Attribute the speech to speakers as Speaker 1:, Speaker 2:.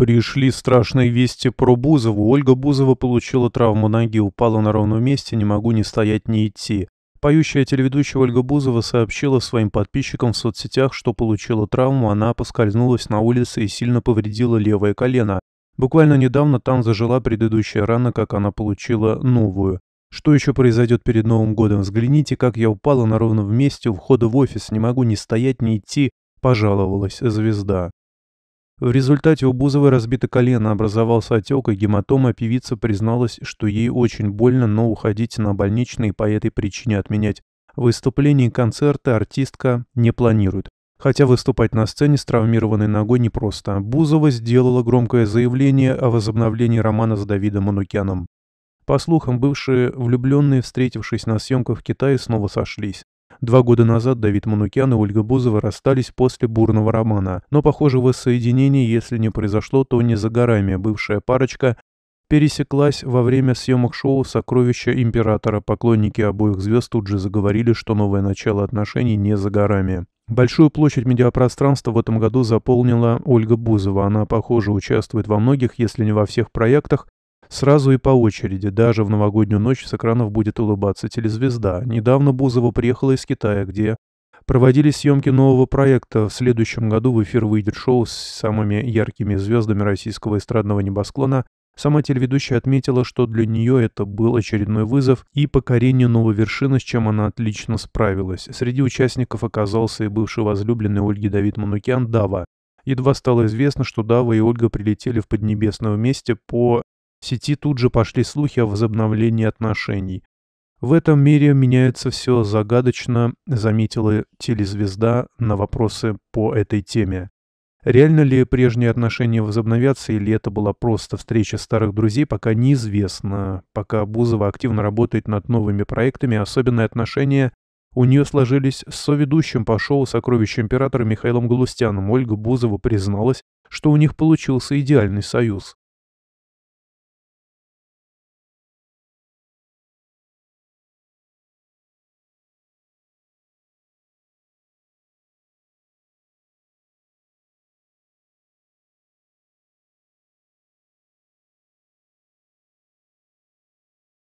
Speaker 1: Пришли страшные вести про Бузову. Ольга Бузова получила травму ноги, упала на ровном месте, не могу ни стоять, ни идти. Поющая телеведущая Ольга Бузова сообщила своим подписчикам в соцсетях, что получила травму, она поскользнулась на улице и сильно повредила левое колено. Буквально недавно там зажила предыдущая рана, как она получила новую. Что еще произойдет перед Новым годом? Взгляните, как я упала на ровном месте у входа в офис, не могу ни стоять, ни идти, пожаловалась звезда. В результате у Бузовой разбито колено, образовался отек и гематома. Певица призналась, что ей очень больно, но уходить на больничный по этой причине отменять. Выступление и концерты артистка не планирует. Хотя выступать на сцене с травмированной ногой непросто. Бузова сделала громкое заявление о возобновлении романа с Давидом Манукяном. По слухам, бывшие влюбленные, встретившись на съемках в Китае, снова сошлись. Два года назад Давид Манукян и Ольга Бузова расстались после бурного романа, но, похоже, воссоединение, если не произошло, то не за горами. Бывшая парочка пересеклась во время съемок шоу «Сокровища императора». Поклонники обоих звезд тут же заговорили, что новое начало отношений не за горами. Большую площадь медиапространства в этом году заполнила Ольга Бузова. Она, похоже, участвует во многих, если не во всех проектах, Сразу и по очереди, даже в новогоднюю ночь с экранов будет улыбаться телезвезда. Недавно Бузова приехала из Китая, где проводились съемки нового проекта. В следующем году в эфир выйдет шоу с самыми яркими звездами российского эстрадного небосклона. Сама телеведущая отметила, что для нее это был очередной вызов и покорение новой вершины, с чем она отлично справилась. Среди участников оказался и бывший возлюбленный Ольги Давид Манукян Дава. Едва стало известно, что Дава и Ольга прилетели в Поднебесное вместе по в сети тут же пошли слухи о возобновлении отношений. «В этом мире меняется все загадочно», — заметила телезвезда на вопросы по этой теме. Реально ли прежние отношения возобновятся, или это была просто встреча старых друзей, пока неизвестно. Пока Бузова активно работает над новыми проектами, особенные отношения у нее сложились с соведущим по шоу «Сокровище императора» Михаилом Галустяном. Ольга Бузова призналась, что у них получился идеальный союз.